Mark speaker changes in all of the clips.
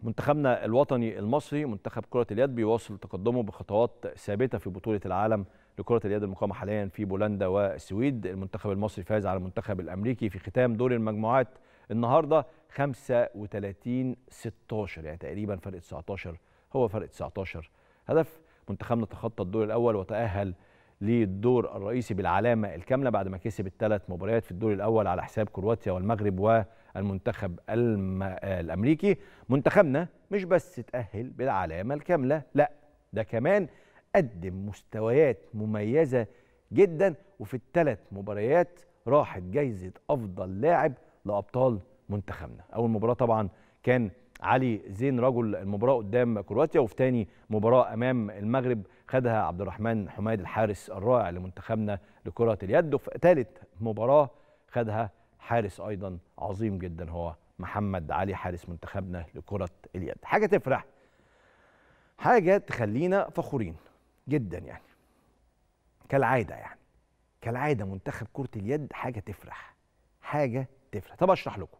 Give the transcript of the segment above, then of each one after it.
Speaker 1: منتخبنا الوطني المصري منتخب كرة اليد بيواصل تقدمه بخطوات ثابتة في بطولة العالم لكرة اليد المقامة حاليا في بولندا والسويد المنتخب المصري فاز على المنتخب الأمريكي في ختام دور المجموعات النهاردة 35 16 يعني تقريبا فرق 19 هو فرق 19 هدف منتخبنا تخطى الدور الأول وتأهل للدور الرئيسي بالعلامه الكامله بعد ما كسب الثلاث مباريات في الدور الاول على حساب كرواتيا والمغرب والمنتخب الم... الامريكي منتخبنا مش بس تاهل بالعلامه الكامله لا ده كمان قدم مستويات مميزه جدا وفي الثلاث مباريات راحت جايزه افضل لاعب لابطال منتخبنا اول مباراه طبعا كان علي زين رجل المباراه قدام كرواتيا وفي تاني مباراه امام المغرب خدها عبد الرحمن حميد الحارس الرائع لمنتخبنا لكره اليد وفي ثالث مباراه خدها حارس ايضا عظيم جدا هو محمد علي حارس منتخبنا لكره اليد حاجه تفرح حاجه تخلينا فخورين جدا يعني كالعاده يعني كالعاده منتخب كره اليد حاجه تفرح حاجه تفرح طب اشرح لكم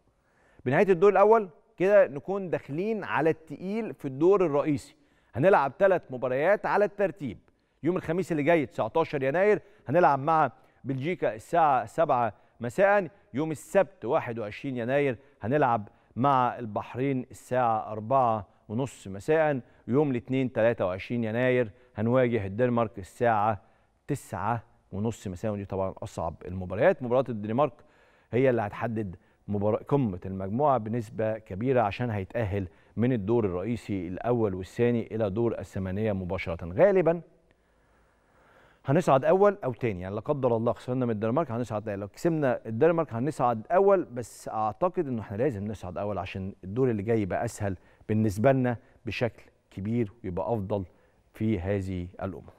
Speaker 1: بنهايه الدور الاول كده نكون داخلين على التقيل في الدور الرئيسي هنلعب ثلاث مباريات على الترتيب يوم الخميس اللي جاي 19 يناير هنلعب مع بلجيكا الساعة 7 مساء يوم السبت 21 يناير هنلعب مع البحرين الساعة 4 ونص مساء يوم الاثنين 23 يناير هنواجه الدنمارك الساعة 9 ونص مساء ودي طبعا أصعب المباريات مباراة الدنمارك هي اللي هتحدد مباراة قمة المجموعة بنسبة كبيرة عشان هيتأهل من الدور الرئيسي الأول والثاني إلى دور الثمانية مباشرة غالبا هنصعد أول أو تاني يعني لا قدر الله خسرنا من الدنمارك هنصعد تاني لو كسبنا الدنمارك هنصعد أول بس أعتقد إنه إحنا لازم نصعد أول عشان الدور اللي جاي يبقى أسهل بالنسبة لنا بشكل كبير ويبقى أفضل في هذه الأمور